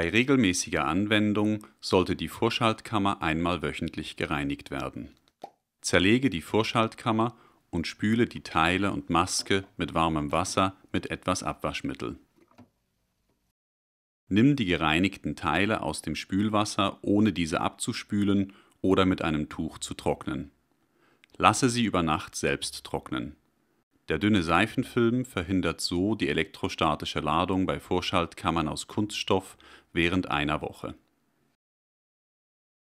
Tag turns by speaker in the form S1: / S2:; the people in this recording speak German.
S1: Bei regelmäßiger Anwendung sollte die Vorschaltkammer einmal wöchentlich gereinigt werden. Zerlege die Vorschaltkammer und spüle die Teile und Maske mit warmem Wasser mit etwas Abwaschmittel. Nimm die gereinigten Teile aus dem Spülwasser, ohne diese abzuspülen oder mit einem Tuch zu trocknen. Lasse sie über Nacht selbst trocknen. Der dünne Seifenfilm verhindert so die elektrostatische Ladung bei Vorschaltkammern aus Kunststoff während einer Woche